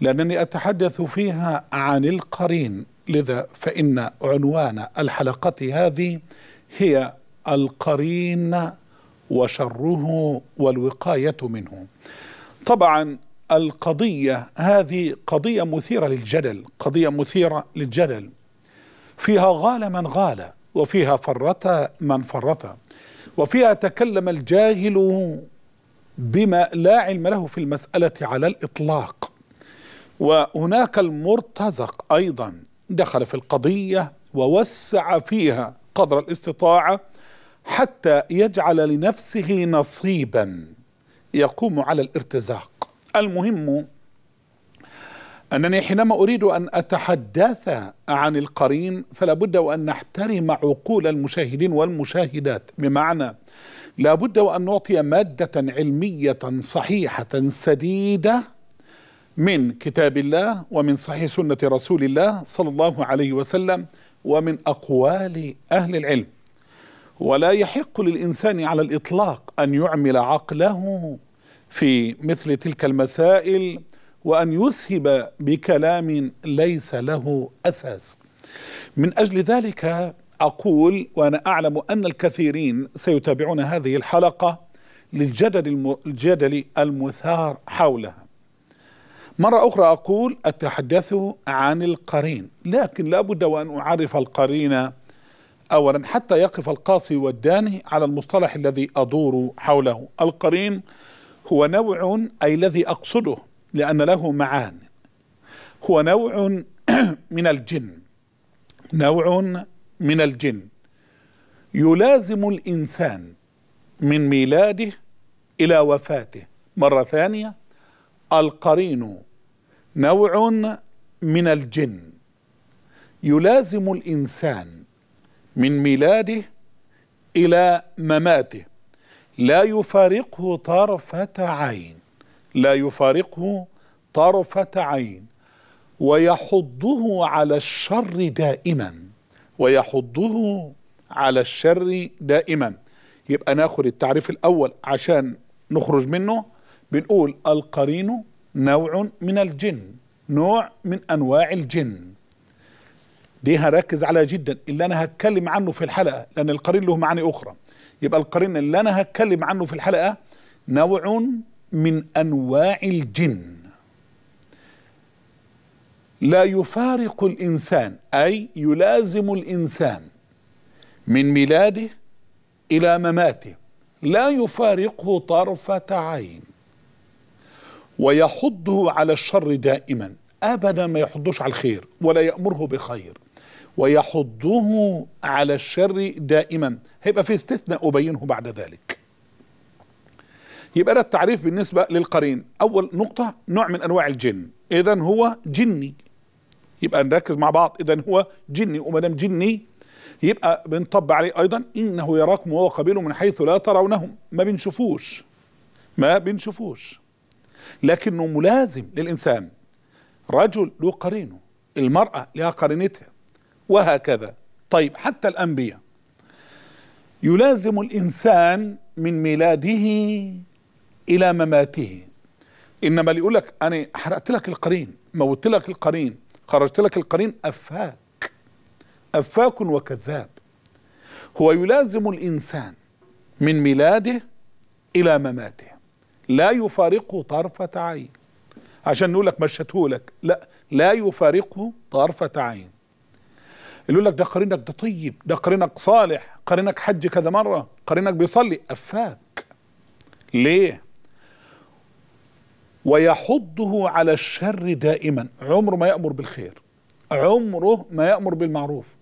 لأنني أتحدث فيها عن القرين لذا فإن عنوان الحلقة هذه هي القرين وشره والوقاية منه طبعا القضية هذه قضية مثيرة للجدل قضية مثيرة للجدل فيها غال من غال وفيها فرط من فرط وفيها تكلم الجاهل بما لا علم له في المسألة على الإطلاق وهناك المرتزق أيضا دخل في القضية ووسع فيها قدر الاستطاعة حتى يجعل لنفسه نصيبا يقوم على الارتزاق المهم أنني حينما أريد أن أتحدث عن القرين فلا بد وأن نحترم عقول المشاهدين والمشاهدات بمعنى لا بد وأن نعطي مادة علمية صحيحة سديدة من كتاب الله ومن صحيح سنة رسول الله صلى الله عليه وسلم ومن أقوال أهل العلم ولا يحق للإنسان على الإطلاق أن يعمل عقله في مثل تلك المسائل وأن يسهب بكلام ليس له أساس من أجل ذلك أقول وأنا أعلم أن الكثيرين سيتابعون هذه الحلقة للجدل الجدل المثار حولها مرة أخرى أقول أتحدث عن القرين لكن لا بد وأن أعرف القرين أولا حتى يقف القاصي والداني على المصطلح الذي أدور حوله القرين هو نوع أي الذي أقصده لأن له معان هو نوع من الجن نوع من الجن يلازم الإنسان من ميلاده إلى وفاته مرة ثانية القرين نوع من الجن يلازم الانسان من ميلاده الى مماته لا يفارقه طرفه عين لا يفارقه طرفه عين ويحضه على الشر دائما ويحضه على الشر دائما يبقى ناخد التعريف الاول عشان نخرج منه بنقول القرين نوع من الجن نوع من انواع الجن دي هركز عليها جدا اللي انا هتكلم عنه في الحلقه لان القرين له معاني اخرى يبقى القرين اللي انا هتكلم عنه في الحلقه نوع من انواع الجن لا يفارق الانسان اي يلازم الانسان من ميلاده الى مماته لا يفارقه طرفه عين ويحضه على الشر دائما ابدا ما يحضوش على الخير ولا يامره بخير ويحضه على الشر دائما هيبقى في استثناء ابينه بعد ذلك يبقى ده التعريف بالنسبه للقرين اول نقطه نوع من انواع الجن اذا هو جني يبقى نركز مع بعض اذا هو جني وما دام جني يبقى بنطبق عليه ايضا انه يراكم وهو قبيله من حيث لا ترونهم ما بنشوفوش ما بنشوفوش لكنه ملازم للإنسان رجل له قرينه المرأة لها قرينتها وهكذا طيب حتى الأنبياء يلازم الإنسان من ميلاده إلى مماته إنما اللي يقول لك أنا حرقت لك القرين موت لك القرين خرجت لك القرين أفاك أفاك وكذاب هو يلازم الإنسان من ميلاده إلى مماته لا يفارقه طرفة عين عشان نقول لك لك لا لا يفارقه طرفة عين يقول لك ده قرينك ده طيب ده قرينك صالح قرينك حج كذا مرة قرينك بيصلي أفاك ليه ويحضه على الشر دائما عمره ما يأمر بالخير عمره ما يأمر بالمعروف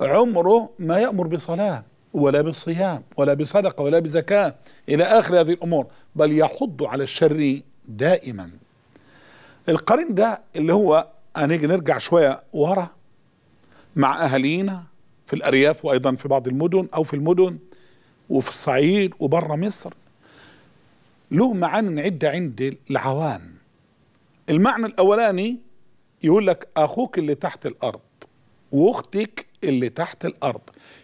عمره ما يأمر بصلاة ولا بالصيام ولا بصدقة ولا بزكاة إلى آخر هذه الأمور بل يحض على الشر دائما القرين ده اللي هو هنيجي نرجع شوية ورا مع أهالينا في الأرياف وأيضا في بعض المدن أو في المدن وفي الصعيد وبره مصر له معان عدة عند العوام المعنى الأولاني يقول لك أخوك اللي تحت الأرض وأختك اللي تحت الأرض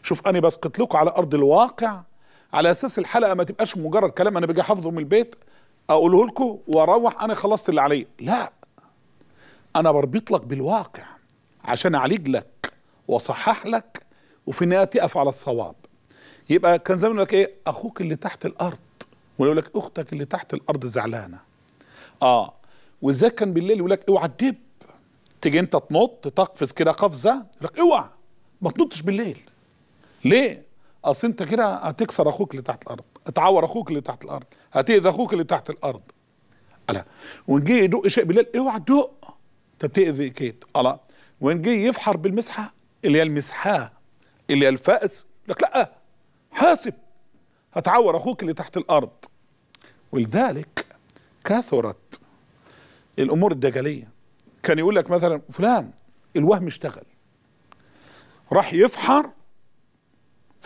شوف انا بسقط لكم على ارض الواقع على اساس الحلقه ما تبقاش مجرد كلام انا باجي حافظه من البيت اقوله لكم واروح انا خلصت اللي عليا لا انا بربط لك بالواقع عشان اعالج لك واصحح لك وفي النهايه تقف على الصواب يبقى كان زمان لك ايه اخوك اللي تحت الارض ويقول لك اختك اللي تحت الارض زعلانه اه وازاي كان بالليل يقول لك اوعى تدب تيجي انت تنط تقفز كده قفزه يقول لك اوعى ما تنطش بالليل ليه اصل انت كده هتكسر اخوك اللي تحت الارض هتعور اخوك اللي تحت الارض هتاذي اخوك اللي تحت الارض قال وان جه يدق شيء بالليل اوعى تدق انت بتاذي كيت قال وان جه يفحر بالمسحه اللي هي المسحاه اللي هي الفأس لك لا حاسب هتعور اخوك اللي تحت الارض ولذلك كثرت الامور الدجاليه كان يقول لك مثلا فلان الوهم اشتغل راح يفحر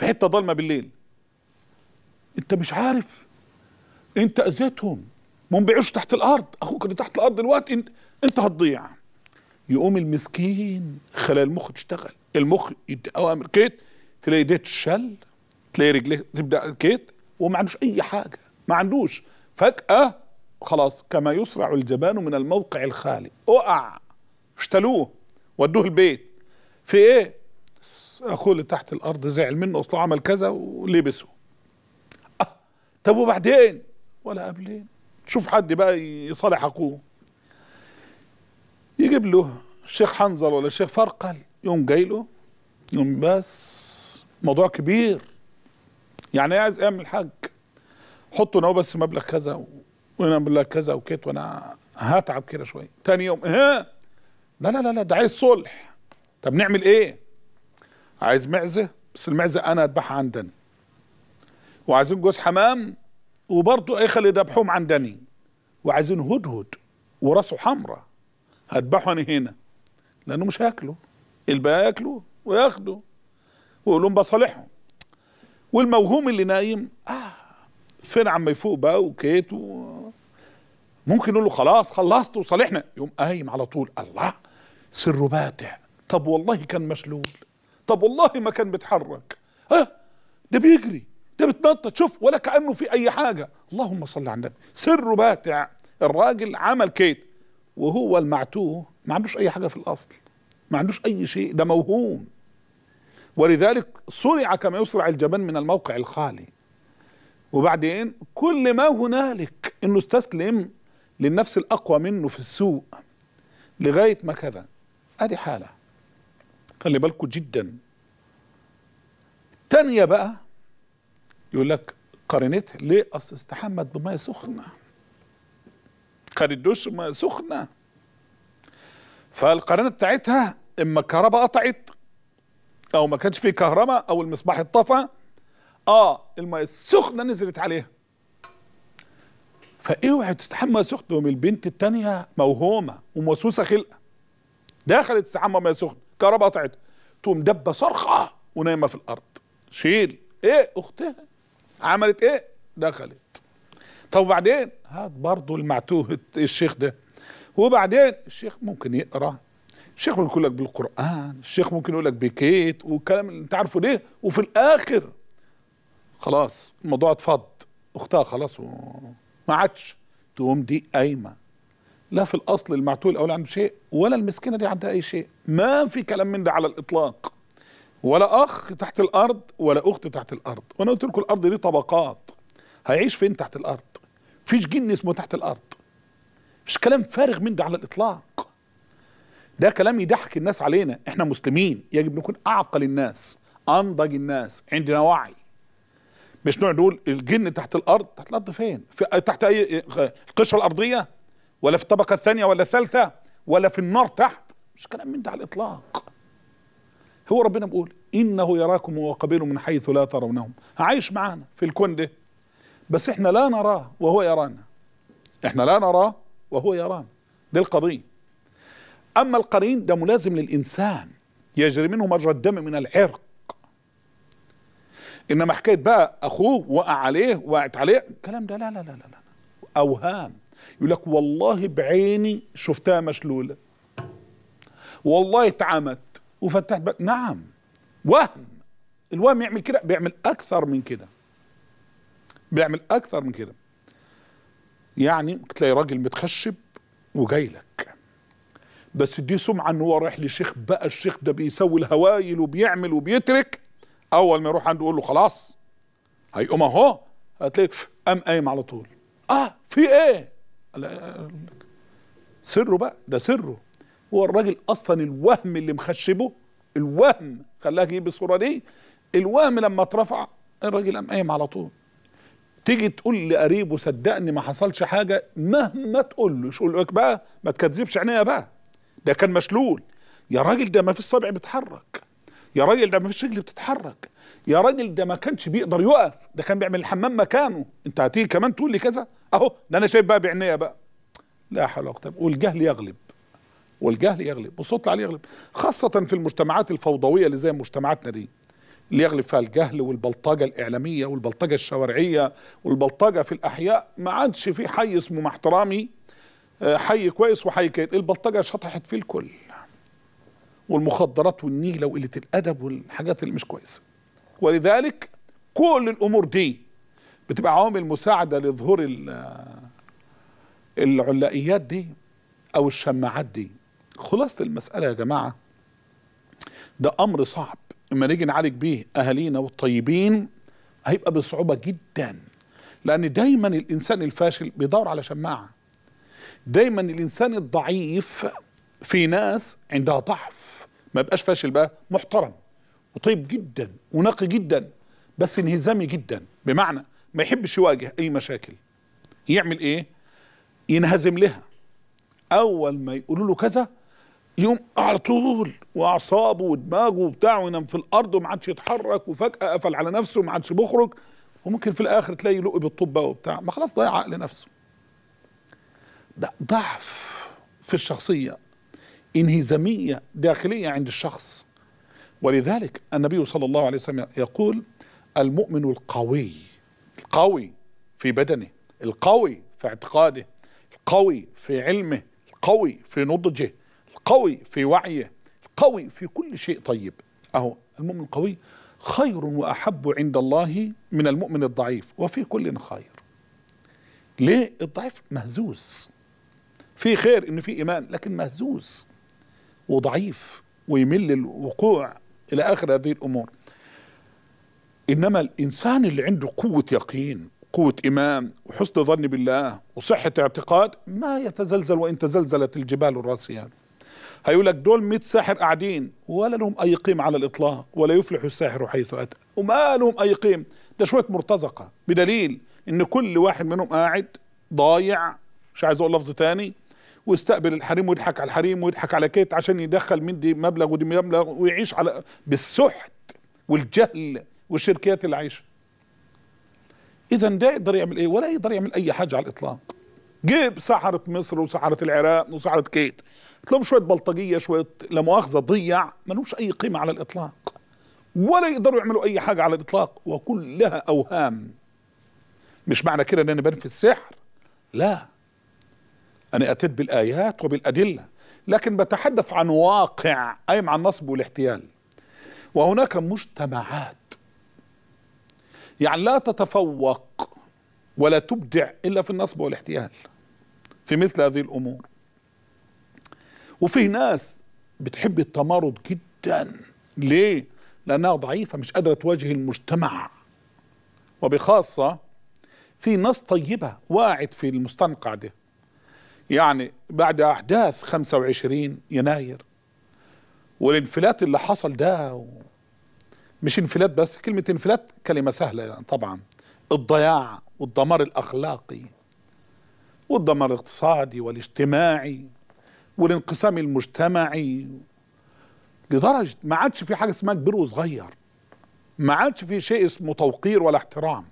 في حته ضلمه بالليل انت مش عارف انت اذيتهم ما بيعيشوا تحت الارض اخوك اللي تحت الارض دلوقتي انت انت هتضيع يقوم المسكين خلايا المخ تشتغل المخ يدي اوامر كيت تلاقي ديت شل تلاقي رجليه تبدا كيت وما عندوش اي حاجه ما عندوش فجاه خلاص كما يسرع الجبان من الموقع الخالي اقع اشتلوه ودوه البيت في ايه اخوه اللي تحت الارض زعل منه اصله عمل كذا ولبسه أه طب وبعدين ولا قبلين شوف حد بقى يصالح اخوه يجيب له الشيخ حنظل ولا الشيخ فرقل يوم جاي له يوم بس موضوع كبير يعني عايز اعمل حاج حطوا انا بس مبلغ كذا وانا مبلغ كذا وكيت وانا هتعب كده شويه تاني يوم ها لا لا لا لا ده عايز صلح طب نعمل ايه عايز معزه بس المعزه انا اذبحها عن دني وعايزين جوز حمام وبرضه ايه خلي عندني عن دني وعايزين هدهد وراسه حمراء هذبحه هنا لانه مش هاكله الباقي ياكله وياخده ويقول لهم بصالحهم والموهوم اللي نايم اه فين عم يفوق بقى وكيت و... ممكن يقول له خلاص خلصت وصالحنا يقوم قايم على طول الله سره باتع طب والله كان مشلول طب والله ما كان بيتحرك ها ده بيجري ده بتنطط شوف ولا كانه في اي حاجه اللهم صل على النبي سره باتع الراجل عمل كيت وهو المعتوه ما عندوش اي حاجه في الاصل ما عندوش اي شيء ده موهوم ولذلك صرع كما يصرع الجبان من الموقع الخالي وبعدين كل ما هنالك انه استسلم للنفس الاقوى منه في السوء لغايه ما كذا ادي حاله خلي بالكم جدا تانية بقى يقول لك قرنته ليه اصل استحمت بماء سخنه خد الدش ميه سخنه فالقرنه بتاعتها اما الكهرباء قطعت او ما كانش فيه كهرباء او المصباح اتطفى اه الميه السخنه نزلت عليها فاوعي تستحمى سخنه يوم البنت التانيه موهومه وموسوسه خلقه دخلت استحمى ماء سخنه الكهرباء قطعت تقوم دبه صرخه ونايمه في الارض شيل ايه اختها عملت ايه دخلت طب وبعدين هات برضه المعتوه الشيخ ده وبعدين الشيخ ممكن يقرا الشيخ ممكن يقول لك بالقران الشيخ ممكن يقول لك بكيت والكلام اللي انت عارفه ليه وفي الاخر خلاص الموضوع اتفض اختها خلاص و... ما عادش تقوم دي قايمه لا في الاصل المعتول الاولى عنده شيء ولا المسكينه دي عندها اي شيء ما في كلام من ده على الاطلاق ولا اخ تحت الارض ولا اخت تحت الارض وانا قلت لكم الارض دي طبقات هيعيش فين تحت الارض فيش جن اسمه تحت الارض مش كلام فارغ من ده على الاطلاق ده كلام يضحك الناس علينا احنا مسلمين يجب نكون اعقل الناس انضج الناس عندنا وعي مش نقعد نقول الجن تحت الارض تحت الارض فين في تحت اي القشره الارضيه ولا في الطبقة الثانية ولا الثالثة ولا في النار تحت مش كلام من ده على الإطلاق هو ربنا بيقول إنه يراكم وقبيله من حيث لا ترونهم عايش معانا في الكون ده بس إحنا لا نراه وهو يرانا إحنا لا نراه وهو يرانا دي القضية أما القرين ده ملازم للإنسان يجري منه مجرى الدم من العرق انما حكايه بقى اخوه وقع عليه وقعت عليه الكلام ده لا لا لا لا, لا. اوهام يقول لك والله بعيني شفتها مشلوله والله اتعمت وفتحت بقى. نعم وهم الوهم يعمل كده بيعمل اكثر من كده بيعمل اكثر من كده يعني تلاقي راجل متخشب وجاي لك بس دي سمعه ان هو رايح لشيخ بقى الشيخ ده بيسوي الهوايل وبيعمل وبيترك اول ما يروح عنده يقول له خلاص هيقوم اهو هتلاقي قام قايم على طول اه في ايه سره بقى ده سره هو الراجل اصلا الوهم اللي مخشبه الوهم خلاه يجيب الصوره دي الوهم لما اترفع الراجل قام قايم على طول تيجي تقول لقريبه صدقني ما حصلش حاجه مهما تقول له يقول لك بقى ما تكذبش عينيا بقى ده كان مشلول يا راجل ده ما فيش صابع بيتحرك يا راجل ده ما فيش رجل بتتحرك يا راجل ده ما كانش بيقدر يقف ده كان بيعمل الحمام مكانه انت هتيجي كمان تقول لي كذا اهو ده انا شايف بقى بعينيا بقى لا حول ولا قوه والجهل يغلب والجهل يغلب والصوت عليه يغلب خاصه في المجتمعات الفوضويه اللي زي مجتمعاتنا دي اللي يغلب فيها الجهل والبلطجه الاعلاميه والبلطجه الشوارعيه والبلطجه في الاحياء ما عادش في حي اسمه مع احترامي آه، حي كويس وحي كيد البلطجه شطحت فيه الكل والمخدرات والنيله وقله الادب والحاجات اللي مش كويسه ولذلك كل الامور دي بتبقى عوامل مساعده لظهور العلائيات دي او الشماعات دي خلاصه المساله يا جماعه ده امر صعب اما نيجي نعالج بيه اهالينا والطيبين هيبقى بصعوبه جدا لان دايما الانسان الفاشل بيدور على شماعه دايما الانسان الضعيف في ناس عندها ضعف ما يبقاش فاشل بقى محترم وطيب جدا ونقي جدا بس انهزامي جدا بمعنى ما يحبش يواجه اي مشاكل يعمل ايه ينهزم لها اول ما يقولوا له كذا يوم على طول واعصابه ودماغه وبتاع وينام في الارض وما عادش يتحرك وفجاه قفل على نفسه وما عادش بيخرج وممكن في الاخر تلاقي لقي بالطب بقى وبتاع ما خلاص ضيع عقل نفسه ده ضعف في الشخصيه انهزامية داخلية عند الشخص ولذلك النبي صلى الله عليه وسلم يقول المؤمن القوي القوي في بدنه القوي في اعتقاده القوي في علمه القوي في نضجه القوي في وعيه القوي في كل شيء طيب اهو المؤمن القوي خير واحب عند الله من المؤمن الضعيف وفي كل خير ليه الضعيف مهزوز في خير إنه في ايمان لكن مهزوز وضعيف ويمل الوقوع إلى آخر هذه الأمور إنما الإنسان اللي عنده قوة يقين قوة إيمان وحسن ظن بالله وصحة اعتقاد ما يتزلزل وإن تزلزلت الجبال الراسية هيقول لك دول 100 ساحر قاعدين ولا لهم أي قيمة على الإطلاق ولا يفلح الساحر حيث أتى وما لهم أي قيمة ده شوية مرتزقة بدليل إن كل واحد منهم قاعد ضايع مش عايز أقول لفظ تاني واستقبل الحريم ويضحك على الحريم ويضحك على كيت عشان يدخل من دي مبلغ ودي مبلغ ويعيش على بالسحت والجهل والشركات اللي عايشه اذا ده يقدر يعمل ايه ولا يقدر يعمل اي حاجه على الاطلاق جيب سحرة مصر وسحرة العراق وسحرة كيت لهم شوية بلطجية شوية لا مؤاخذة ضيع ملوش أي قيمة على الإطلاق ولا يقدروا يعملوا أي حاجة على الإطلاق وكلها أوهام مش معنى كده إن أنا بنفي السحر لا أنا أتيت بالآيات وبالأدلة لكن بتحدث عن واقع قايم على النصب والاحتيال وهناك مجتمعات يعني لا تتفوق ولا تبدع إلا في النصب والاحتيال في مثل هذه الأمور وفي ناس بتحب التمارض جدا ليه؟ لأنها ضعيفة مش قادرة تواجه المجتمع وبخاصة في ناس طيبة واعد في المستنقع ده يعني بعد أحداث 25 يناير والانفلات اللي حصل ده مش انفلات بس كلمة انفلات كلمة سهلة يعني طبعا الضياع والدمار الأخلاقي والدمار الاقتصادي والاجتماعي والانقسام المجتمعي لدرجة ما عادش في حاجة اسمها كبير وصغير ما عادش في شيء اسمه توقير ولا احترام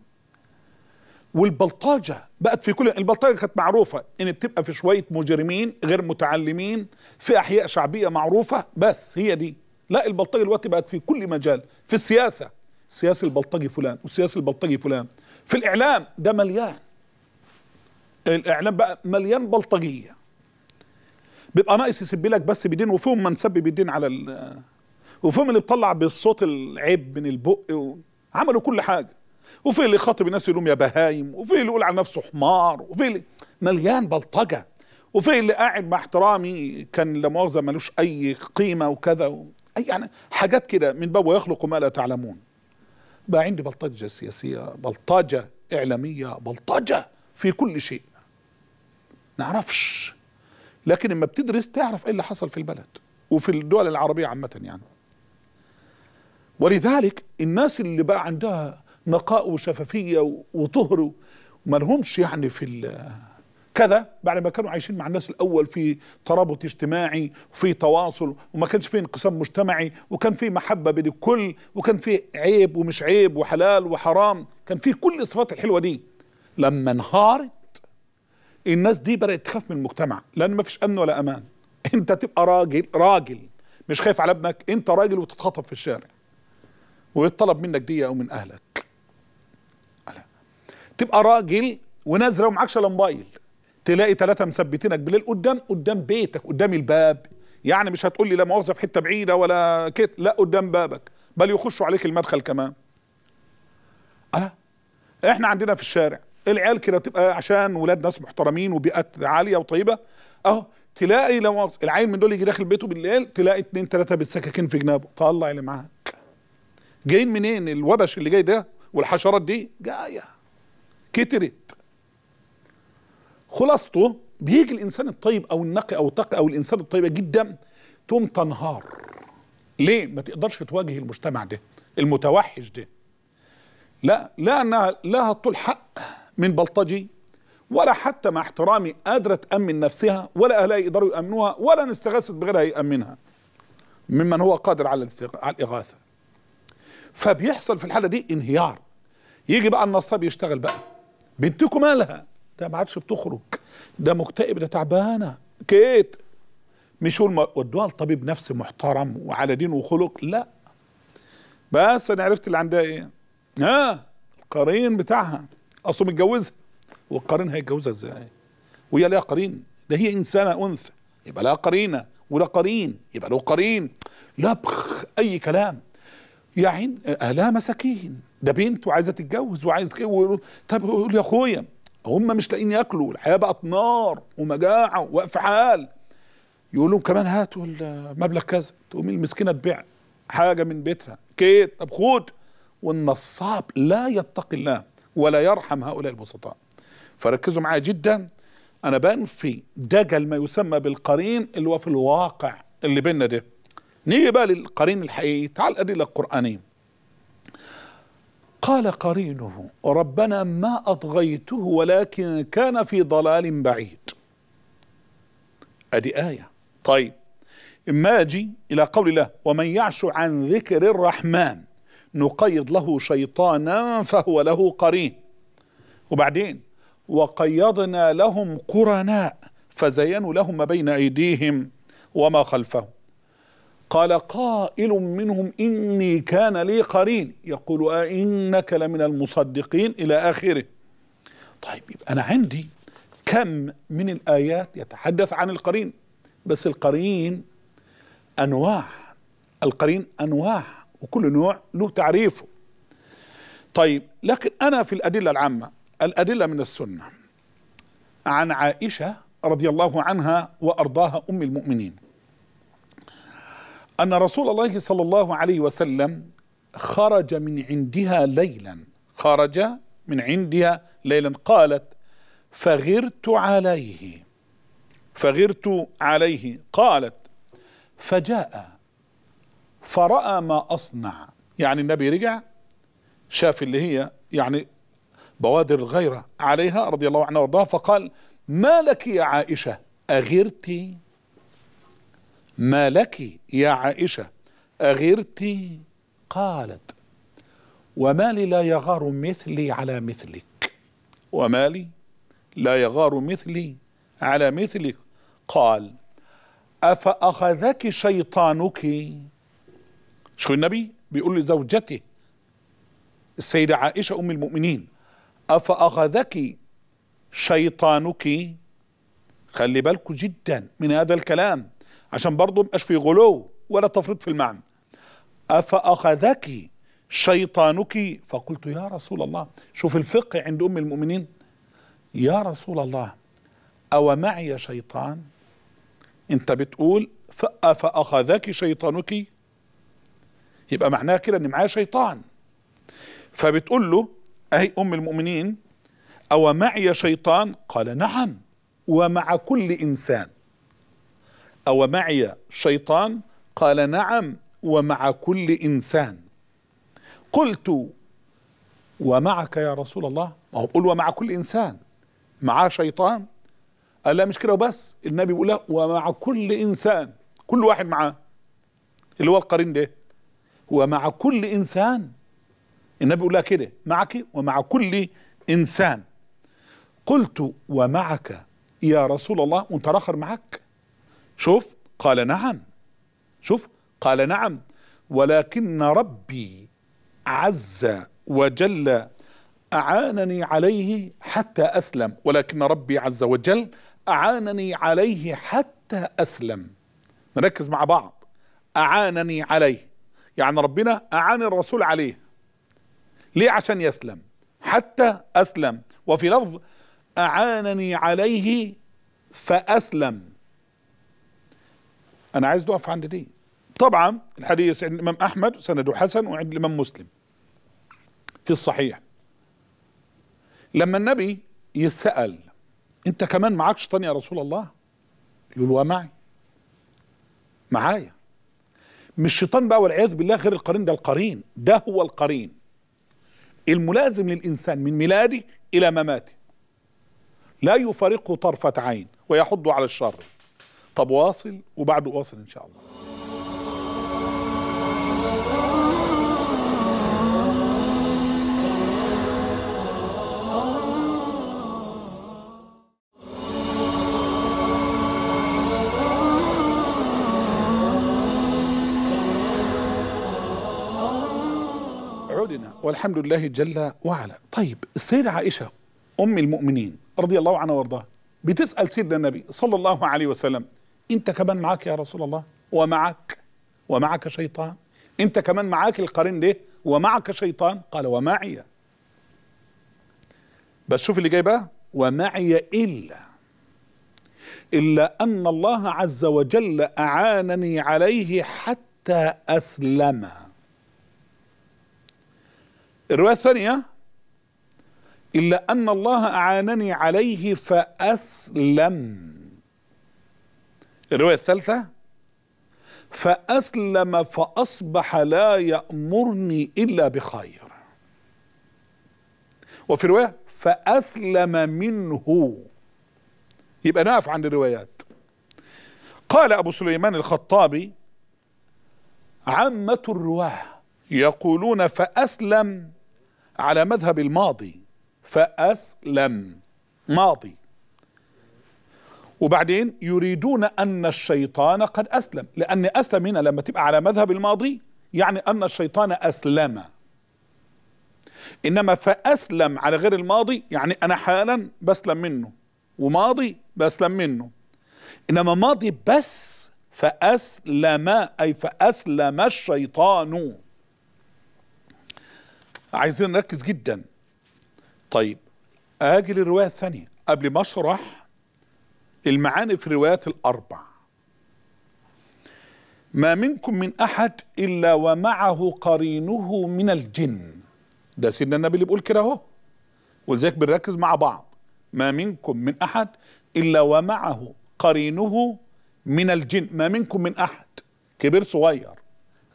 والبلطجه بقت في كل البلطجه كانت معروفه ان بتبقى في شويه مجرمين غير متعلمين في احياء شعبيه معروفه بس هي دي لا البلطجه دلوقتي بقت في كل مجال في السياسه سياسي البلطجي فلان وسياسي البلطجي فلان في الاعلام ده مليان الاعلام بقى مليان بلطجيه بيبقى ناقص يسب لك بس بدين وفيهم من سب بيدين على ال وفيهم اللي بيطلع بالصوت العيب من البق عملوا كل حاجه وفي اللي يخاطب الناس يقول لهم يا بهايم وفي اللي يقول عن نفسه حمار وفي اللي مليان بلطجه وفي اللي قاعد مع احترامي كان لا مؤاخذه ملوش اي قيمه وكذا و... اي يعني حاجات كده من باب ويخلق ما لا تعلمون بقى عندي بلطجه سياسيه بلطجه اعلاميه بلطجه في كل شيء نعرفش لكن لما بتدرس تعرف ايه اللي حصل في البلد وفي الدول العربيه عامه يعني ولذلك الناس اللي بقى عندها نقاء وشفافيه وطهر وما لهمش يعني في كذا بعد ما كانوا عايشين مع الناس الاول في ترابط اجتماعي وفي تواصل وما كانش في انقسام مجتمعي وكان في محبه بين الكل وكان في عيب ومش عيب وحلال وحرام كان في كل الصفات الحلوه دي لما انهارت الناس دي بدات تخاف من المجتمع لان ما فيش امن ولا امان انت تبقى راجل راجل مش خايف على ابنك انت راجل وتتخاطب في الشارع ويطلب منك دية او من اهلك تبقى راجل ونازله ومعكش لا موبايل تلاقي ثلاثه مثبتينك بالليل قدام قدام بيتك قدام الباب يعني مش هتقول لي لا موظف في حته بعيده ولا كده لا قدام بابك بل يخشوا عليك المدخل كمان انا احنا عندنا في الشارع العيال كده تبقى عشان ولاد ناس محترمين وبيئات عاليه وطيبه اهو تلاقي لو العين من دول يجي داخل بيته بالليل تلاقي اتنين ثلاثه بالسكاكين في جنابه طلع اللي معاك جايين منين الوبش اللي جاي ده والحشرات دي جايه كترت خلاصته بيجي الانسان الطيب او النقي او التقي او الانسان الطيبه جدا تقوم تنهار ليه ما تقدرش تواجه المجتمع ده المتوحش ده لا لا أنا لا طول حق من بلطجي ولا حتى مع احترامي قادرة تأمن نفسها ولا أهلها يقدروا يأمنوها ولا نستغاثة استغاثت بغيرها يأمنها ممن هو قادر على على الإغاثة فبيحصل في الحالة دي انهيار يجي بقى النصاب يشتغل بقى بنتكم مالها ده ما عادش بتخرج ده مكتئب ده تعبانه كيت مش ودوها لطبيب نفسي محترم وعلى دين وخلق لا بس انا عرفت اللي عندها ايه ها القرين بتاعها اصله متجوزها والقرين هيتجوزها ازاي وهي ليها قرين ده هي انسانه انثى يبقى لها قرينه وده قرين يبقى له قرين لبخ اي كلام يا عين اهلها مساكين ده بنت وعايزه تتجوز وعايز كده طب يقول يا اخويا هم مش لاقيين ياكلوا الحياه بقت نار ومجاعه ووقف حال يقول لهم كمان هاتوا المبلغ كذا تقوم المسكينه تبيع حاجه من بيتها كيت طب خد والنصاب لا يتقي الله ولا يرحم هؤلاء البسطاء فركزوا معايا جدا انا بنفي دجل ما يسمى بالقرين اللي هو في الواقع اللي بيننا ده نيجي بقى للقرين الحقيقي تعال الأدلة القرآنية قال قرينه ربنا ما أطغيته ولكن كان في ضلال بعيد أدي آية طيب إما أجي إلى قول الله ومن يعش عن ذكر الرحمن نقيض له شيطانا فهو له قرين وبعدين وقيضنا لهم قرناء فزينوا لهم ما بين أيديهم وما خلفهم قال قائل منهم إني كان لي قرين يقول أئنك آه لمن المصدقين إلى آخره طيب يبقى أنا عندي كم من الآيات يتحدث عن القرين بس القرين أنواع القرين أنواع وكل نوع له تعريفه طيب لكن أنا في الأدلة العامة الأدلة من السنة عن عائشة رضي الله عنها وأرضاها أم المؤمنين أن رسول الله صلى الله عليه وسلم خرج من عندها ليلا خرج من عندها ليلا قالت فغرت عليه فغرت عليه قالت فجاء فرأى ما أصنع يعني النبي رجع شاف اللي هي يعني بوادر الغيرة عليها رضي الله عنها وارضاها فقال ما لك يا عائشة أغرتي ما لك يا عائشة أغرت قالت وما لي لا يغار مثلي على مثلك وما لي لا يغار مثلي على مثلك قال أفأخذك شيطانك شو النبي بيقول لزوجته السيدة عائشة أم المؤمنين أفأخذك شيطانك خلي بالكم جدا من هذا الكلام عشان برضه مبقاش في غلو ولا تفريط في المعنى أفأخذك شيطانك فقلت يا رسول الله شوف الفقه عند أم المؤمنين يا رسول الله أو معي شيطان أنت بتقول فأخذك شيطانك يبقى معناها كده أن معايا شيطان فبتقول له أهي أم المؤمنين أو معي شيطان قال نعم ومع كل إنسان أو معي شيطان قال نعم ومع كل إنسان قلت ومعك يا رسول الله ما هو قل ومع كل إنسان معاه شيطان قال لا مش كده وبس النبي بيقول له ومع كل إنسان كل واحد معاه اللي هو القرين ده ومع كل إنسان النبي بيقول لها كده معك ومع كل إنسان قلت ومعك يا رسول الله وانت راخر معاك شوف قال نعم شوف قال نعم ولكن ربي عز وجل أعانني عليه حتى أسلم ولكن ربي عز وجل أعانني عليه حتى أسلم نركز مع بعض أعانني عليه يعني ربنا أعان الرسول عليه ليه عشان يسلم حتى أسلم وفي لفظ أعانني عليه فأسلم انا عايز اقف عند دي طبعا الحديث عند الامام احمد سنده حسن وعند الامام مسلم في الصحيح لما النبي يسال انت كمان معاك شيطان يا رسول الله يقول ومعي معايا مش شيطان بقى والعياذ بالله غير القرين ده القرين ده هو القرين الملازم للإنسان من ميلاده إلى مماته لا يفارقه طرفة عين ويحض على الشر طب واصل وبعده واصل ان شاء الله عدنا والحمد لله جل وعلا طيب السيدة عائشة أم المؤمنين رضي الله عنها وارضاها بتسأل سيدنا النبي صلى الله عليه وسلم انت كمان معاك يا رسول الله ومعك ومعك شيطان انت كمان معاك القرين ليه ومعك شيطان قال ومعي بس شوف اللي جاي بقى ومعي الا الا ان الله عز وجل اعانني عليه حتى اسلم الروايه الثانيه الا ان الله اعانني عليه فاسلم الرواية الثالثة فأسلم فأصبح لا يأمرني إلا بخير وفي رواية فأسلم منه يبقى نقف عند الروايات قال أبو سليمان الخطابي عامة الرواه يقولون فأسلم على مذهب الماضي فأسلم ماضي وبعدين يريدون أن الشيطان قد أسلم لأن أسلم هنا لما تبقى على مذهب الماضي يعني أن الشيطان أسلم إنما فأسلم على غير الماضي يعني أنا حالا بسلم منه وماضي بسلم منه إنما ماضي بس فأسلم أي فأسلم الشيطان عايزين نركز جدا طيب أجي للرواية الثانية قبل ما أشرح المعاني في الروايات الأربع ما منكم من أحد إلا ومعه قرينه من الجن ده سيدنا النبي اللي بيقول كده أهو ولذلك بنركز مع بعض ما منكم من أحد إلا ومعه قرينه من الجن ما منكم من أحد كبير صغير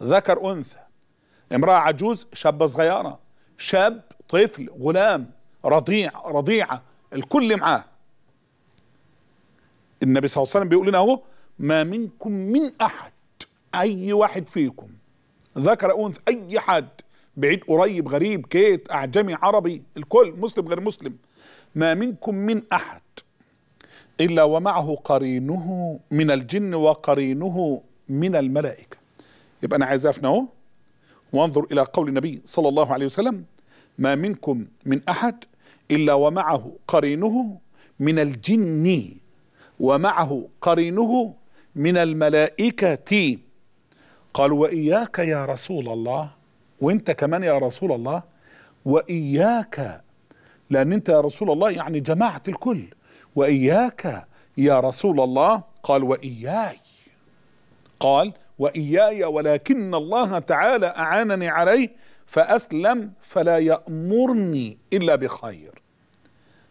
ذكر أنثى امرأة عجوز شابة صغيرة شاب طفل غلام رضيع رضيعة الكل معاه النبي صلى الله عليه وسلم بيقول لنا اهو ما منكم من احد اي واحد فيكم ذكر انثى اي حد بعيد قريب غريب كيت اعجمي عربي الكل مسلم غير مسلم ما منكم من احد الا ومعه قرينه من الجن وقرينه من الملائكه يبقى انا عايز افنى اهو وانظر الى قول النبي صلى الله عليه وسلم ما منكم من احد الا ومعه قرينه من الجن ومعه قرينه من الملائكة قال وإياك يا رسول الله وانت كمان يا رسول الله وإياك لأن انت يا رسول الله يعني جماعة الكل وإياك يا رسول الله قال وإياي قال وإياي ولكن الله تعالى أعانني عليه فأسلم فلا يأمرني إلا بخير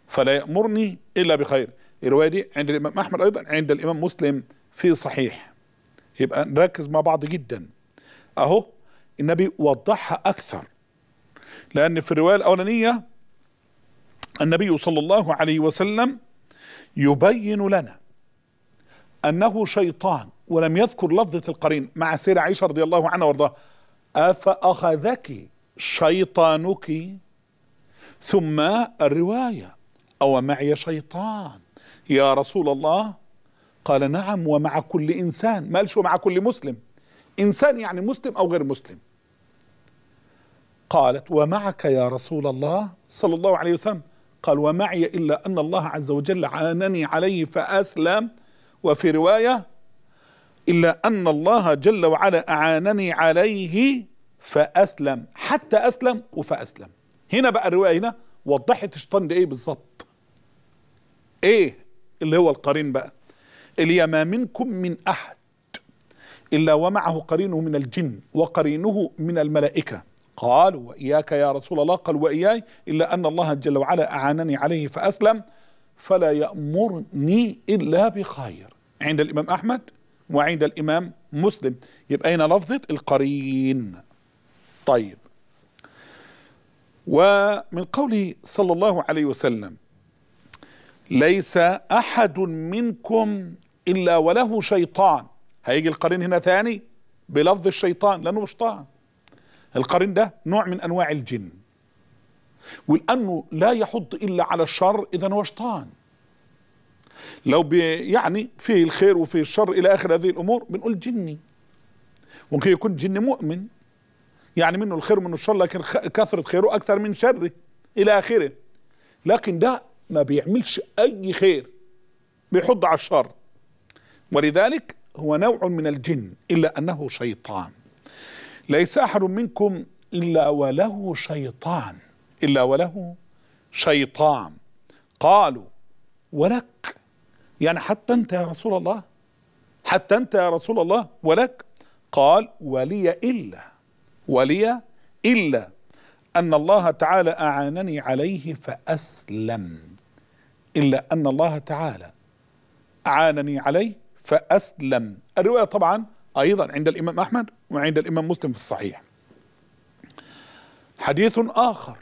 فلا يأمرني إلا بخير الروايه دي عند الامام احمد ايضا عند الامام مسلم في صحيح يبقى نركز مع بعض جدا اهو النبي وضحها اكثر لان في الروايه الاولانيه النبي صلى الله عليه وسلم يبين لنا انه شيطان ولم يذكر لفظه القرين مع سيرة عائشه رضي الله عنها وارضاها افاخذك شيطانك ثم الروايه او معي شيطان يا رسول الله قال نعم ومع كل إنسان مالش ومع كل مسلم إنسان يعني مسلم أو غير مسلم قالت ومعك يا رسول الله صلى الله عليه وسلم قال ومعي إلا أن الله عز وجل عانني عليه فأسلم وفي رواية إلا أن الله جل وعلا أعانني عليه فأسلم حتى أسلم وفأسلم هنا بقى الرواية هنا وضحت الشيطان ده إيه بالظبط إيه اللي هو القرين بقى ما منكم من أحد إلا ومعه قرينه من الجن وقرينه من الملائكة قالوا وإياك يا رسول الله قال وإياي إلا أن الله جل وعلا أعانني عليه فأسلم فلا يأمرني إلا بخير عند الإمام أحمد وعند الإمام مسلم يبقى هنا لفظة القرين طيب ومن قوله صلى الله عليه وسلم ليس احد منكم الا وله شيطان هيجي القرين هنا ثاني بلفظ الشيطان لانه مش طاعن القرين ده نوع من انواع الجن ولانه لا يحض الا على الشر اذا هو شيطان لو يعني فيه الخير وفيه الشر الى اخر هذه الامور بنقول جني ممكن يكون جن مؤمن يعني منه الخير ومنه الشر لكن كثره خيره اكثر من شره الى اخره لكن ده ما بيعملش اي خير بيحض على الشر ولذلك هو نوع من الجن الا انه شيطان ليس احد منكم الا وله شيطان الا وله شيطان قالوا ولك يعني حتى انت يا رسول الله حتى انت يا رسول الله ولك قال ولي الا ولي الا ان الله تعالى اعانني عليه فاسلمت إلا أن الله تعالى أعانني عليه فأسلم الرواية طبعا أيضا عند الإمام أحمد وعند الإمام مسلم في الصحيح حديث آخر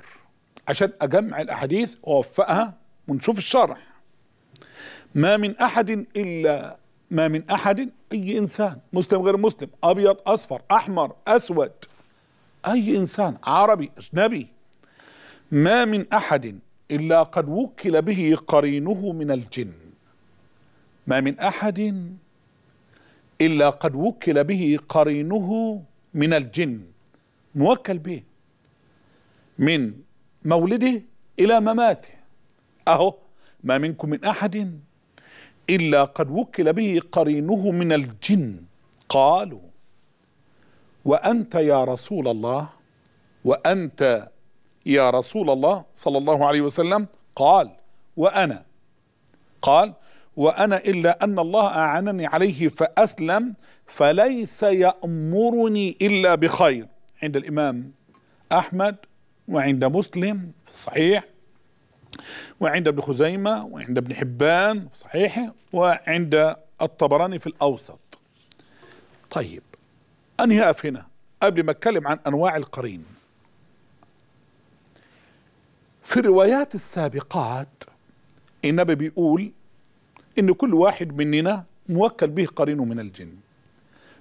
عشان أجمع الأحاديث وأوفقها ونشوف الشرح ما من أحد إلا ما من أحد أي إنسان مسلم غير مسلم أبيض أصفر أحمر أسود أي إنسان عربي أجنبي ما من أحد إلا قد وكل به قرينه من الجن ما من أحد إلا قد وكل به قرينه من الجن موكل به من مولده إلى مماته أهو ما منكم من أحد إلا قد وكل به قرينه من الجن قالوا وأنت يا رسول الله وأنت يا رسول الله صلى الله عليه وسلم قال وأنا قال وأنا إلا أن الله أعانني عليه فأسلم فليس يأمرني إلا بخير عند الإمام أحمد وعند مسلم في الصحيح وعند ابن خزيمة وعند ابن حبان في صحيحه وعند الطبراني في الأوسط طيب أنهي هنا قبل ما أتكلم عن أنواع القرين في الروايات السابقات النبي بيقول ان كل واحد مننا موكل به قرينه من الجن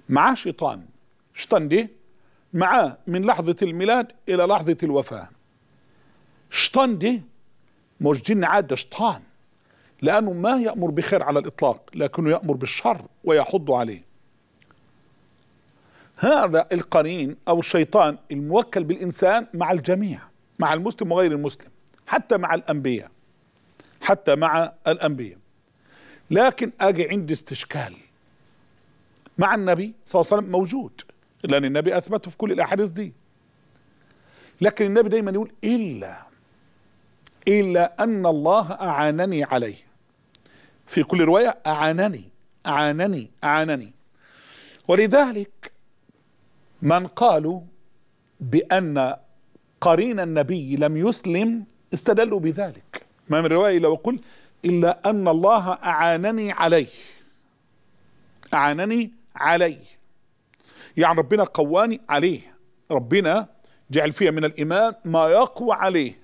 معاه شيطان شيطان دي معاه من لحظة الميلاد إلى لحظة الوفاة شيطان دي مش جن عادة شيطان لأنه ما يأمر بخير على الإطلاق لكنه يأمر بالشر ويحض عليه هذا القرين أو الشيطان الموكل بالإنسان مع الجميع مع المسلم وغير المسلم حتى مع الأنبياء حتى مع الأنبياء لكن أجي عندي استشكال مع النبي صلى الله عليه وسلم موجود لأن النبي أثبته في كل الأحاديث دي لكن النبي دايما يقول إلا إلا أن الله أعانني عليه في كل رواية أعانني أعانني أعانني ولذلك من قالوا بأن قرين النبي لم يسلم استدلوا بذلك ما من رواية إلا وقل إلا أن الله أعانني عليه أعانني عليه يعني ربنا قواني عليه ربنا جعل فيها من الإيمان ما يقوى عليه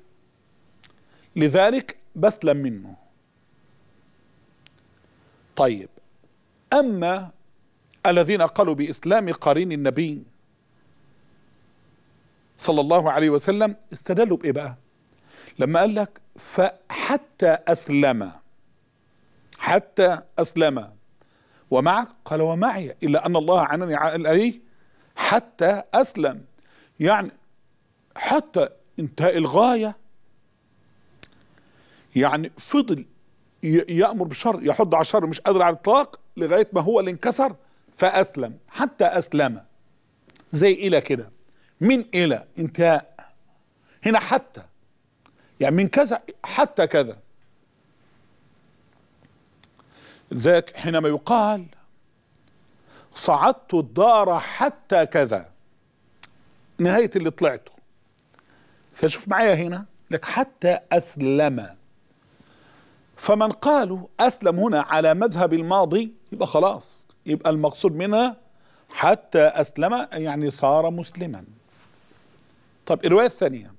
لذلك بسلم منه طيب أما الذين قالوا بإسلام قرين النبي صلى الله عليه وسلم استدلوا بإيه بقى لما قال لك فحتى أسلم حتى أسلم ومعك قال ومعي إلا أن الله عنني عليه حتى أسلم يعني حتى انتهى الغاية يعني فضل يأمر بالشر يحض على الشر مش قادر على الإطلاق لغاية ما هو اللي انكسر فأسلم حتى أسلم زي إلى كده من إلى انتهاء هنا حتى يعني من كذا حتى كذا ذاك حينما يقال صعدت الدار حتى كذا نهاية اللي طلعته فشوف معايا هنا لك حتى أسلم فمن قالوا أسلم هنا على مذهب الماضي يبقى خلاص يبقى المقصود منها حتى أسلم يعني صار مسلما طب الرواية الثانية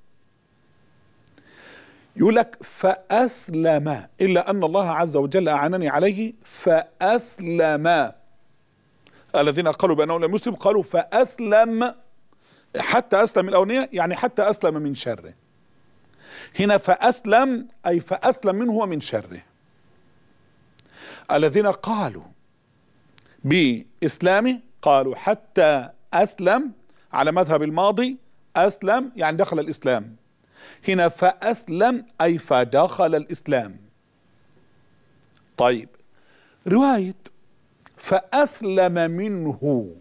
يقول لك فأسلم إلا أن الله عز وجل أعانني عليه فأسلم الذين قالوا بأنه لم يسلم قالوا فأسلم حتى أسلم الأونية يعني حتى أسلم من شره هنا فأسلم أي فأسلم منه ومن شره الذين قالوا بإسلامه قالوا حتى أسلم على مذهب الماضي أسلم يعني دخل الإسلام هنا فأسلم أي فدخل الإسلام طيب رواية فأسلم منه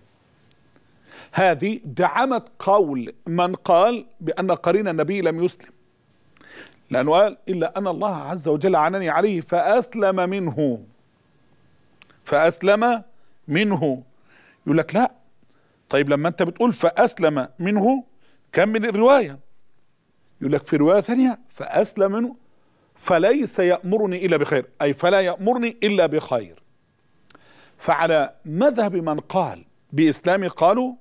هذه دعمت قول من قال بأن قرين النبي لم يسلم لأنه قال إلا أن الله عز وجل عنني عليه فأسلم منه فأسلم منه يقول لك لا طيب لما أنت بتقول فأسلم منه كم من الرواية يقول لك في رواية ثانية فأسلم منه فليس يأمرني إلا بخير أي فلا يأمرني إلا بخير فعلى مذهب من قال بإسلامي قالوا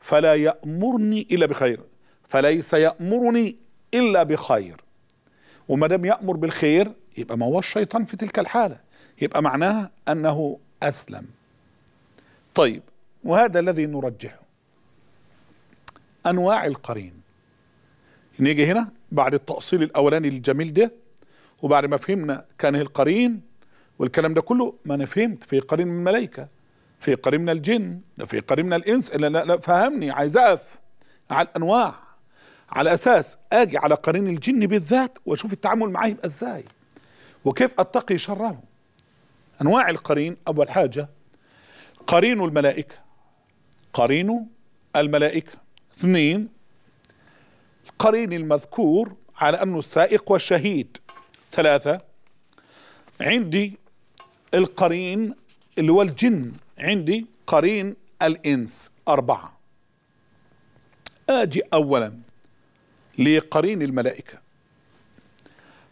فلا يأمرني إلا بخير فليس يأمرني إلا بخير وما دام يأمر بالخير يبقى ما هو الشيطان في تلك الحالة يبقى معناها أنه أسلم طيب وهذا الذي نرجحه أنواع القرين نيجي هنا بعد التأصيل الأولاني الجميل ده وبعد ما فهمنا كان القرين والكلام ده كله ما أنا فهمت في قرين من الملائكة في قرين من الجن في قرين من الإنس لا لا, لا فهمني عايز أقف على الأنواع على أساس أجي على قرين الجن بالذات وأشوف التعامل معاه يبقى إزاي وكيف أتقي شره أنواع القرين أول حاجة قرين الملائكة قرين الملائكة اثنين قرين المذكور على أنه السائق والشهيد ثلاثة عندي القرين اللي هو الجن عندي قرين الإنس أربعة آجي أولا لقرين الملائكة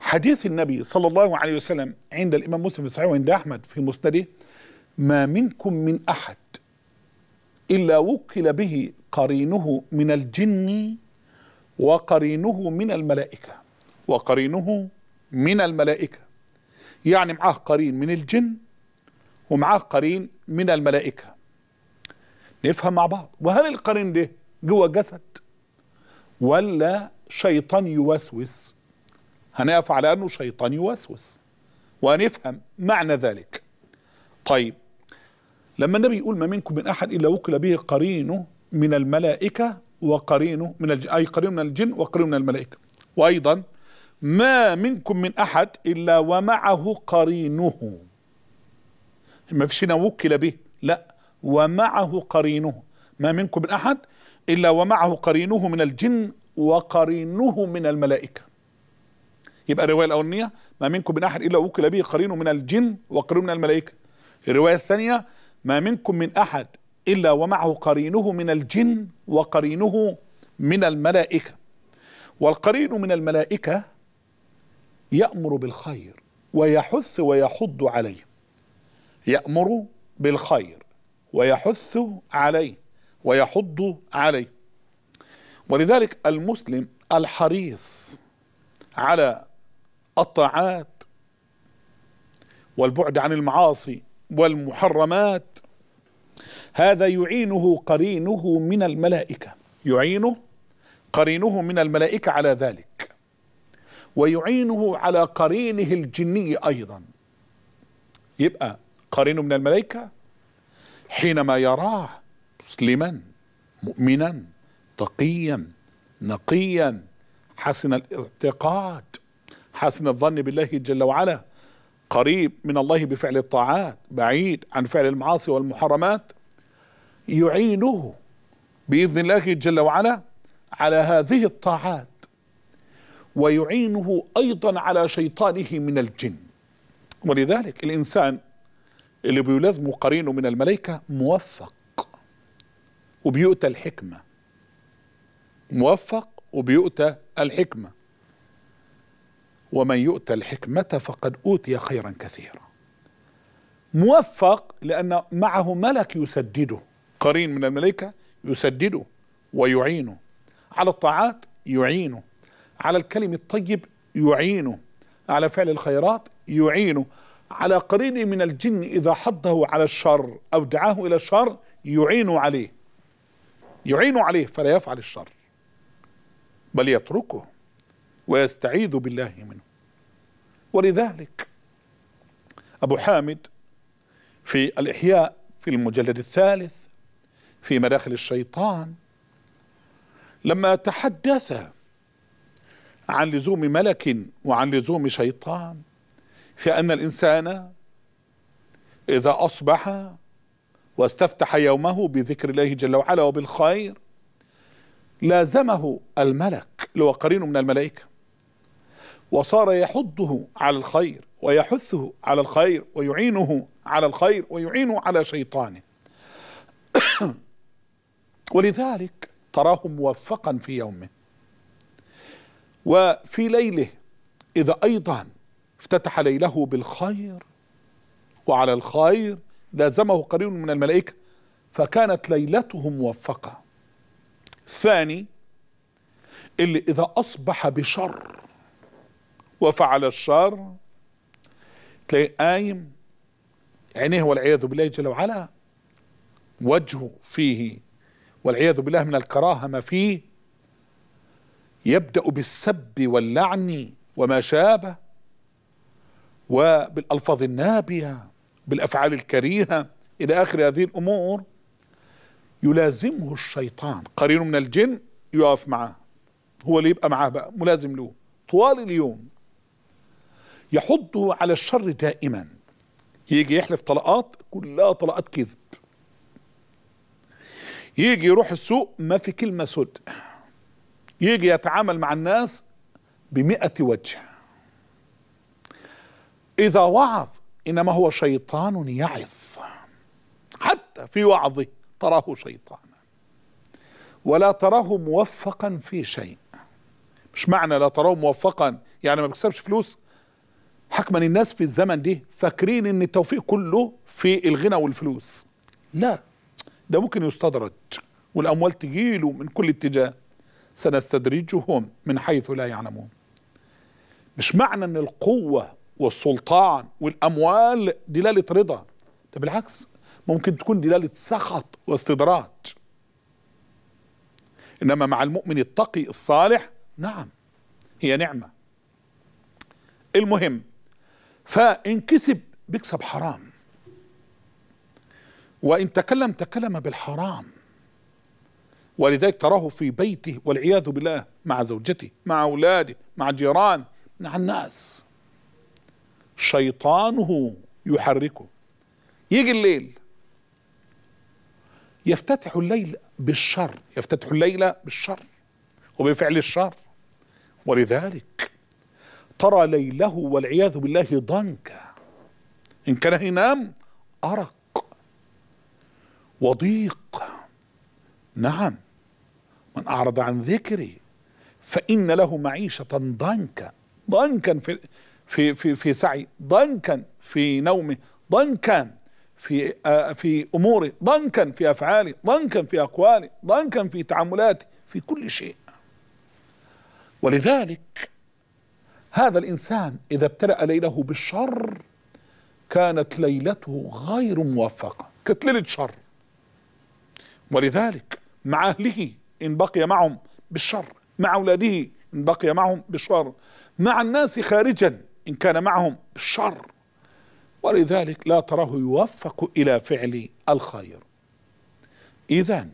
حديث النبي صلى الله عليه وسلم عند الإمام مسلم في صحيح وعند أحمد في مسنده ما منكم من أحد إلا وكل به قرينه من الجن وقرينه من الملائكة وقرينه من الملائكة يعني معاه قرين من الجن ومعاه قرين من الملائكة نفهم مع بعض وهل القرين ده جوه جسد ولا شيطان يوسوس هنقف على أنه شيطان يوسوس وهنفهم معنى ذلك طيب لما النبي يقول ما منكم من أحد إلا وكل به قرينه من الملائكة وقرينه من الجن أي قرينه من الجن وقرينه من الملائكة وأيضا ما منكم من أحد إلا ومعه قرينه ما فيش هنا وكل به لا ومعه قرينه ما منكم من أحد إلا ومعه قرينه من الجن وقرينه من الملائكة يبقى الرواية الأولانية ما منكم من أحد إلا وكل به قرينه من الجن وقرينه من الملائكة الرواية الثانية ما منكم من أحد إلا ومعه قرينه من الجن وقرينه من الملائكة والقرين من الملائكة يأمر بالخير ويحث ويحض عليه يأمر بالخير ويحث عليه ويحض عليه ولذلك المسلم الحريص على الطاعات والبعد عن المعاصي والمحرمات هذا يعينه قرينه من الملائكة يعينه قرينه من الملائكة على ذلك ويعينه على قرينه الجني أيضا يبقى قرينه من الملائكة حينما يراه مسلما مؤمنا تقيا نقيا حسن الاعتقاد حسن الظن بالله جل وعلا قريب من الله بفعل الطاعات بعيد عن فعل المعاصي والمحرمات يعينه باذن الله جل وعلا على هذه الطاعات ويعينه ايضا على شيطانه من الجن ولذلك الانسان اللي بيلازمه قرينه من الملائكه موفق وبيؤتى الحكمه موفق وبيؤتى الحكمه ومن يؤتى الحكمه فقد اوتي خيرا كثيرا موفق لان معه ملك يسدده قرين من الملائكة يسدده ويعينه على الطاعات يعينه على الكلم الطيب يعينه على فعل الخيرات يعينه على قرين من الجن إذا حضه على الشر أو دعاه إلى الشر يعين عليه يعين عليه فلا يفعل الشر بل يتركه ويستعيذ بالله منه ولذلك أبو حامد في الإحياء في المجلد الثالث في مداخل الشيطان لما تحدث عن لزوم ملك وعن لزوم شيطان في أن الإنسان إذا أصبح واستفتح يومه بذكر الله جل وعلا وبالخير لازمه الملك لو قرين من الملائكة وصار يحضه على الخير ويحثه على الخير ويعينه على الخير ويعينه على شيطانه ولذلك تراه موفقا في يومه وفي ليله إذا أيضا افتتح ليله بالخير وعلى الخير لازمه قرين من الملائكة فكانت ليلته موفقة الثاني اللي إذا أصبح بشر وفعل الشر تلاقيه قايم عينيه والعياذ بالله جل وعلا وجهه فيه والعياذ بالله من الكراهه ما فيه يبدا بالسب واللعن وما شابه وبالالفاظ النابيه بالافعال الكريهه الى اخر هذه الامور يلازمه الشيطان قرينه من الجن يقف معه هو اللي يبقى معه بقى ملازم له طوال اليوم يحضه على الشر دائما يجي يحلف طلقات كلها طلقات كذب يجي يروح السوق ما في كلمة سود يجي يتعامل مع الناس بمئة وجه إذا وعظ إنما هو شيطان يعظ حتى في وعظه تراه شيطان ولا تراه موفقا في شيء مش معنى لا تراه موفقا يعني ما بيكسبش فلوس حكما الناس في الزمن دي فاكرين ان التوفيق كله في الغنى والفلوس لا ده ممكن يستدرج والأموال تجيله من كل اتجاه سنستدرجهم من حيث لا يعلمون مش معنى ان القوة والسلطان والأموال دلالة رضا ده بالعكس ممكن تكون دلالة سخط واستدراج إنما مع المؤمن التقي الصالح نعم هي نعمة المهم فإن كسب بيكسب حرام وإن تكلم تكلم بالحرام ولذلك تراه في بيته والعياذ بالله مع زوجته مع أولاده مع جيرانه مع الناس شيطانه يحركه يجي الليل يفتتح الليل بالشر يفتتح الليل بالشر وبفعل الشر ولذلك ترى ليله والعياذ بالله ضنكا إن كان ينام أرق وضيق نعم من أعرض عن ذكري فإن له معيشة ضنكا ضنكا في في في في سعي ضنكا في نومه ضنكا في في اموره ضنكا في افعالي ضنكا في اقوالي ضنكا في تعاملاتي في كل شيء ولذلك هذا الانسان اذا ابتلأ ليله بالشر كانت ليلته غير موفقه كانت ليله شر ولذلك مع أهله إن بقي معهم بالشر مع أولاده إن بقي معهم بالشر مع الناس خارجا إن كان معهم بالشر ولذلك لا تراه يوفق إلى فعل الخير إذا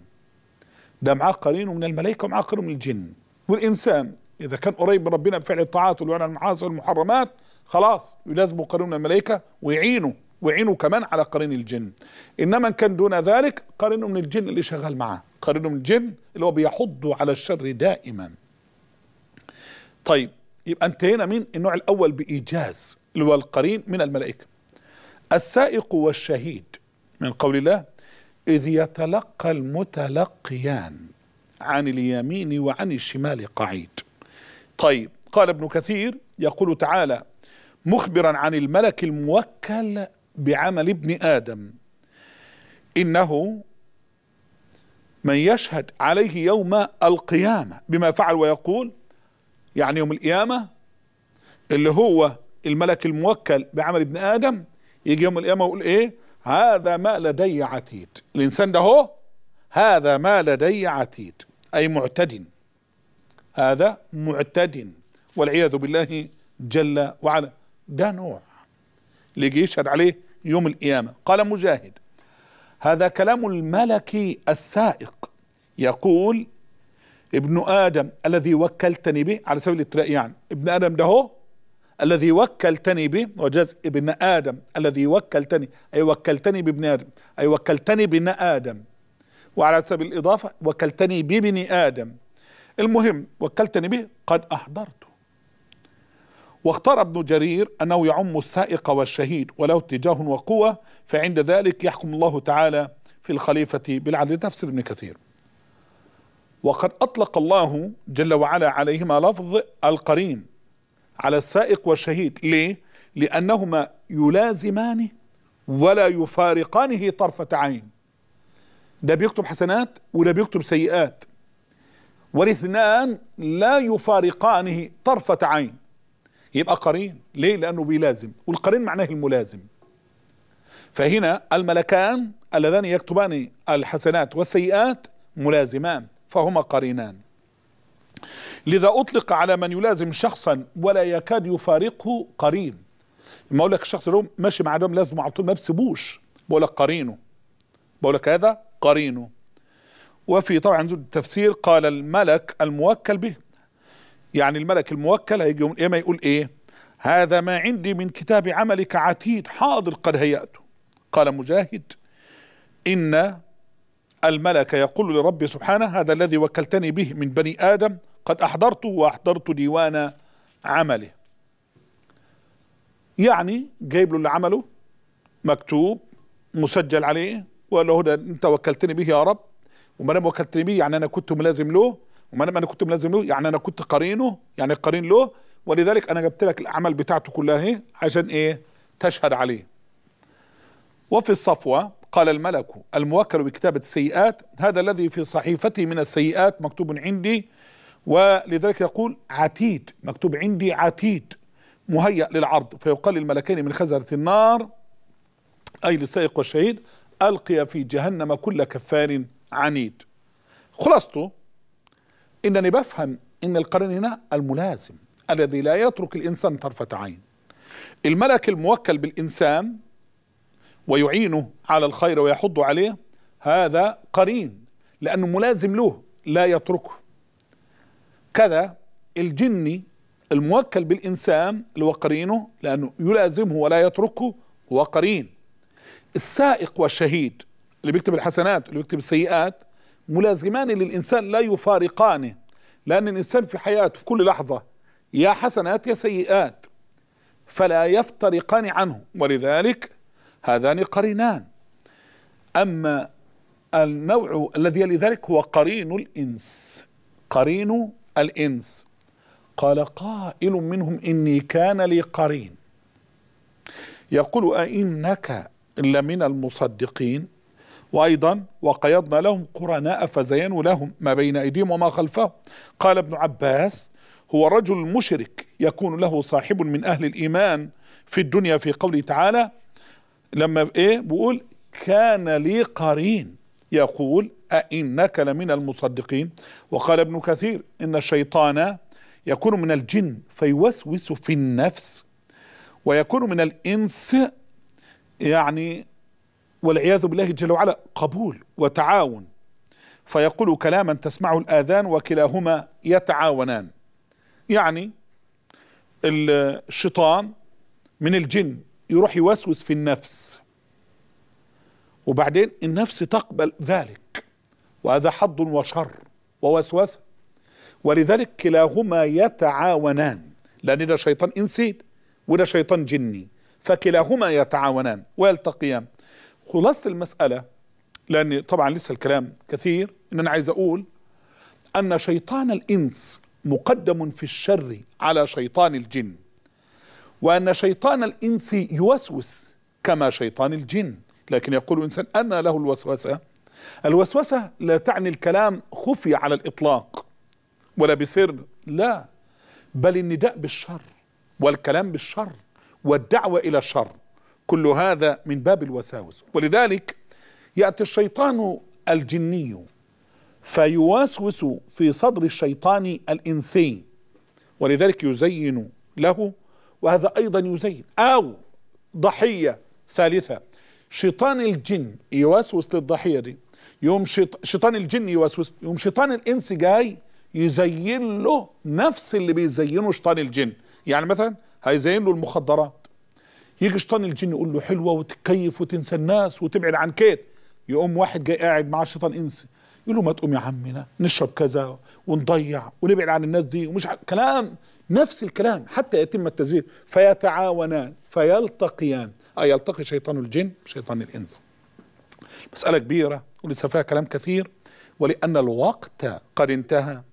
ده معاه قرين من الملائكة ومعاه قرين من الجن والإنسان إذا كان قريب من ربنا بفعل الطاعات والمعاصي والمحرمات خلاص يلازمه من الملائكة ويعينه وعينه كمان على قرين الجن انما كان دون ذلك قرينه من الجن اللي شغال معاه قرينه من الجن اللي هو بيحض على الشر دائما طيب يبقى انتهينا من النوع الاول بايجاز اللي هو القرين من الملائكه السائق والشهيد من قول الله اذ يتلقى المتلقيان عن اليمين وعن الشمال قعيد طيب قال ابن كثير يقول تعالى مخبرا عن الملك الموكل بعمل ابن ادم انه من يشهد عليه يوم القيامه بما فعل ويقول يعني يوم القيامه اللي هو الملك الموكل بعمل ابن ادم يجي يوم القيامه ويقول ايه هذا ما لدي عتيد الانسان ده هو هذا ما لدي عتيد اي معتد هذا معتد والعياذ بالله جل وعلا ده نوع اللي يجي يشهد عليه يوم القيامة قال مجاهد هذا كلام الملك السائق يقول ابن آدم الذي وكلتني به على سبيل التلاقي يعني ابن آدم ده هو الذي وكلتني به وجاز ابن آدم الذي وكلتني أي وكلتني بابن آدم أي وكلتني بابن آدم وعلى سبيل الإضافة وكلتني بابن آدم المهم وكلتني به قد أحضرته واختار ابن جرير أنه يعم السائق والشهيد وله اتجاه وقوة فعند ذلك يحكم الله تعالى في الخليفة بالعدل تفسير ابن كثير وقد أطلق الله جل وعلا عليهما لفظ القرين على السائق والشهيد ليه؟ لأنهما يلازمانه ولا يفارقانه طرفة عين ده بيكتب حسنات وده بيكتب سيئات والاثنان لا يفارقانه طرفة عين يبقى قرين ليه لأنه بيلازم والقرين معناه الملازم فهنا الملكان اللذان يكتبان الحسنات والسيئات ملازمان فهما قرينان لذا أطلق على من يلازم شخصا ولا يكاد يفارقه قرين ما أقول لك الشخص اللي ماشي مع ده لازمه على طول ما بسيبوش بقول لك قرينه بقول لك هذا قرينه وفي طبعا زود التفسير قال الملك الموكل به يعني الملك الموكل هيجي يوم القيامه يقول ايه هذا ما عندي من كتاب عملك عتيد حاضر قد هيأته قال مجاهد إن الملك يقول لربي سبحانه هذا الذي وكلتني به من بني آدم قد أحضرته وأحضرت ديوان عمله يعني جايب له اللي عمله مكتوب مسجل عليه وقال له ده انت وكلتني به يا رب وما دام وكلتني به يعني انا كنت ملازم له وما انا كنت ملازم له يعني انا كنت قرينه يعني قرين له ولذلك انا جبت لك الاعمال بتاعته كلها اهي عشان ايه تشهد عليه وفي الصفوه قال الملك الموكل بكتابه السيئات هذا الذي في صحيفتي من السيئات مكتوب عندي ولذلك يقول عتيد مكتوب عندي عتيد مهيأ للعرض فيقال للملكين من خزرة النار أي للسائق والشهيد ألقي في جهنم كل كفار عنيد خلاصته انني بفهم ان القرن هنا الملازم الذي لا يترك الانسان طرفه عين الملك الموكل بالانسان ويعينه على الخير ويحض عليه هذا قرين لانه ملازم له لا يتركه كذا الجني الموكل بالانسان اللي هو قرينه لانه يلازمه ولا يتركه هو قرين السائق والشهيد اللي بيكتب الحسنات واللي بيكتب السيئات ملازمان للإنسان لا يفارقانه لأن الإنسان في حياته في كل لحظة يا حسنات يا سيئات فلا يفترقان عنه ولذلك هذان قرينان أما النوع الذي يلي ذلك هو قرين الإنس قرين الإنس قال قائل منهم إني كان لي قرين يقول أئنك لمن المصدقين وأيضا وقيضنا لهم قرناء فزينوا لهم ما بين أيديهم وما خلفهم قال ابن عباس هو رجل مشرك يكون له صاحب من أهل الإيمان في الدنيا في قوله تعالى لما إيه بيقول كان لي قرين يقول أئنك لمن المصدقين وقال ابن كثير إن الشيطان يكون من الجن فيوسوس في النفس ويكون من الإنس يعني والعياذ بالله جل وعلا قبول وتعاون فيقول كلاما تسمعه الآذان وكلاهما يتعاونان يعني الشيطان من الجن يروح يوسوس في النفس وبعدين النفس تقبل ذلك وهذا حظ وشر ووسوسة ولذلك كلاهما يتعاونان لأن ده شيطان إنسي وده شيطان جني فكلاهما يتعاونان ويلتقيان خلاصه المساله لان طبعا لسه الكلام كثير ان انا عايز اقول ان شيطان الانس مقدم في الشر على شيطان الجن وان شيطان الانس يوسوس كما شيطان الجن لكن يقول الانسان انا له الوسوسه الوسوسه لا تعني الكلام خفي على الاطلاق ولا بسر لا بل النداء بالشر والكلام بالشر والدعوه الى الشر كل هذا من باب الوساوس ولذلك ياتي الشيطان الجني فيوسوس في صدر الشيطان الانسي ولذلك يزين له وهذا ايضا يزين او ضحيه ثالثه شيطان الجن يوسوس للضحيه دي يوم شيطان الجن يوسوس يوم شيطان الانس جاي يزين له نفس اللي بيزينه شيطان الجن يعني مثلا هيزين له المخدرات يجي شيطان الجن يقول له حلوه وتكيف وتنسى الناس وتبعد عن كيت يقوم واحد جاي قاعد مع شيطان انسي يقول له ما تقوم يا عمنا نشرب كذا ونضيع ونبعد عن الناس دي ومش ع... كلام نفس الكلام حتى يتم التزيير فيتعاونان فيلتقيان أي آه، يلتقي شيطان الجن شيطان الإنس مسألة كبيرة ولسه فيها كلام كثير ولأن الوقت قد انتهى